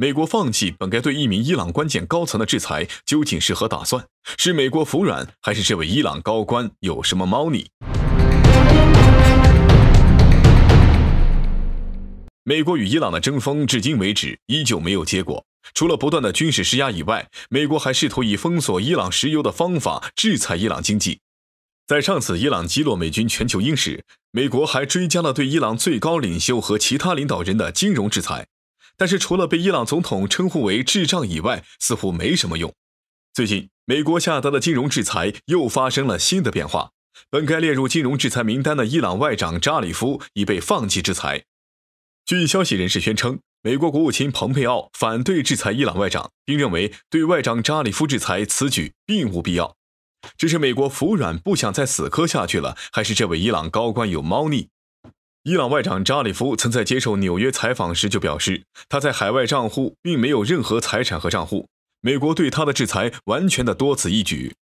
美国放弃本该对一名伊朗关键高层的制裁，究竟是何打算？是美国服软，还是这位伊朗高官有什么猫腻？美国与伊朗的争锋至今为止依旧没有结果。除了不断的军事施压以外，美国还试图以封锁伊朗石油的方法制裁伊朗经济。在上次伊朗击落美军全球鹰时，美国还追加了对伊朗最高领袖和其他领导人的金融制裁。但是除了被伊朗总统称呼为“智障”以外，似乎没什么用。最近，美国下达的金融制裁又发生了新的变化，本该列入金融制裁名单的伊朗外长扎里夫已被放弃制裁。据消息人士宣称，美国国务卿蓬佩奥反对制裁伊朗外长，并认为对外长扎里夫制裁此举并无必要。这是美国服软不想再死磕下去了，还是这位伊朗高官有猫腻？伊朗外长扎里夫曾在接受纽约采访时就表示，他在海外账户并没有任何财产和账户，美国对他的制裁完全的多此一举。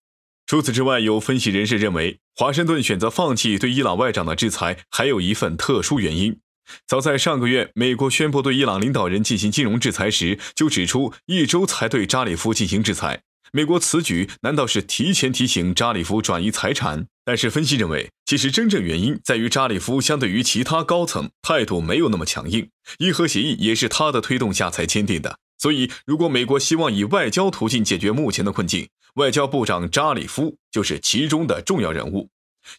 除此之外，有分析人士认为，华盛顿选择放弃对伊朗外长的制裁，还有一份特殊原因。早在上个月，美国宣布对伊朗领导人进行金融制裁时，就指出一周才对扎里夫进行制裁。美国此举难道是提前提醒扎里夫转移财产？但是分析认为，其实真正原因在于扎里夫相对于其他高层态度没有那么强硬。伊核协议也是他的推动下才签订的。所以，如果美国希望以外交途径解决目前的困境，外交部长扎里夫就是其中的重要人物。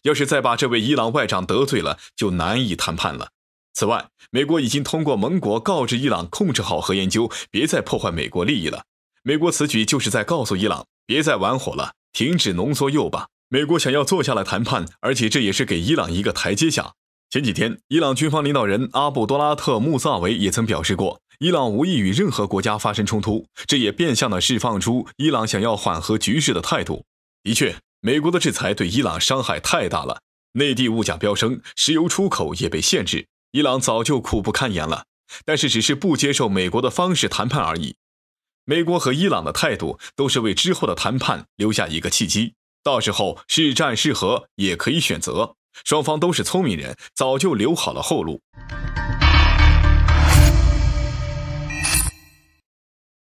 要是再把这位伊朗外长得罪了，就难以谈判了。此外，美国已经通过盟国告知伊朗，控制好核研究，别再破坏美国利益了。美国此举就是在告诉伊朗，别再玩火了，停止浓缩铀吧。美国想要坐下来谈判，而且这也是给伊朗一个台阶下。前几天，伊朗军方领导人阿卜多拉特·穆萨维也曾表示过，伊朗无意与任何国家发生冲突，这也变相的释放出伊朗想要缓和局势的态度。的确，美国的制裁对伊朗伤害太大了，内地物价飙升，石油出口也被限制，伊朗早就苦不堪言了。但是，只是不接受美国的方式谈判而已。美国和伊朗的态度都是为之后的谈判留下一个契机，到时候是战是和也可以选择。双方都是聪明人，早就留好了后路。